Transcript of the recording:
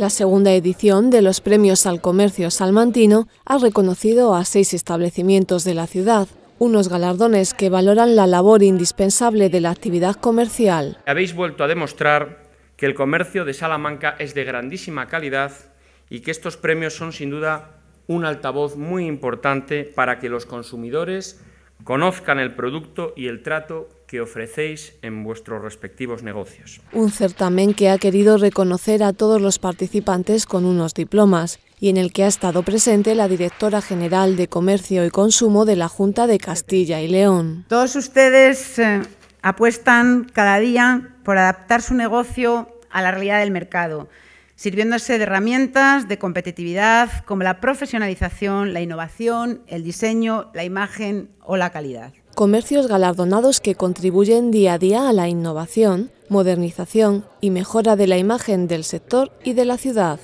La segunda edición de los premios al comercio salmantino ha reconocido a seis establecimientos de la ciudad, unos galardones que valoran la labor indispensable de la actividad comercial. Habéis vuelto a demostrar que el comercio de Salamanca es de grandísima calidad y que estos premios son sin duda un altavoz muy importante para que los consumidores conozcan el producto y el trato que ofrecéis en vuestros respectivos negocios. Un certamen que ha querido reconocer a todos los participantes con unos diplomas y en el que ha estado presente la directora general de Comercio y Consumo de la Junta de Castilla y León. Todos ustedes eh, apuestan cada día por adaptar su negocio a la realidad del mercado sirviéndose de herramientas de competitividad como la profesionalización, la innovación, el diseño, la imagen o la calidad. Comercios galardonados que contribuyen día a día a la innovación, modernización y mejora de la imagen del sector y de la ciudad.